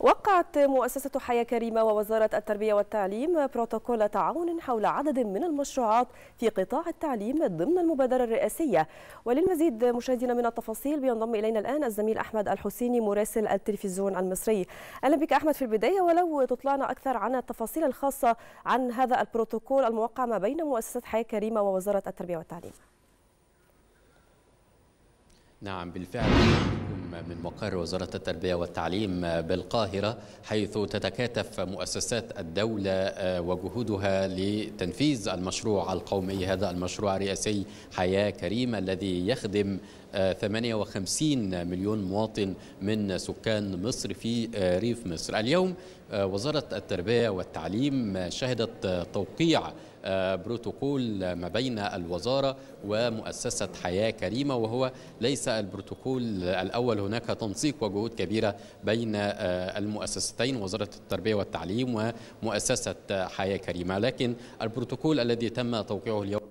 وقعت مؤسسة حياة كريمة ووزارة التربية والتعليم بروتوكول تعاون حول عدد من المشروعات في قطاع التعليم ضمن المبادرة الرئاسية وللمزيد مشاهدينا من التفاصيل بينضم إلينا الآن الزميل أحمد الحسيني مراسل التلفزيون المصري أهلا بك أحمد في البداية ولو تطلعنا أكثر عن التفاصيل الخاصة عن هذا البروتوكول الموقع ما بين مؤسسة حياة كريمة ووزارة التربية والتعليم نعم بالفعل من مقر وزارة التربية والتعليم بالقاهرة حيث تتكاتف مؤسسات الدولة آه، وجهودها لتنفيذ المشروع القومي هذا المشروع الرئاسي حياة كريمة الذي يخدم 58 آه، مليون مواطن من سكان مصر في آه، ريف مصر اليوم وزارة التربية والتعليم شهدت توقيع بروتوكول ما بين الوزارة ومؤسسة حياة كريمة وهو ليس البروتوكول الأول هناك تنسيق وجهود كبيرة بين آه، المؤسستين وزارة التربية والتعليم ومؤسسة حياة كريمة لكن البروتوكول الذي تم توقيعه اليوم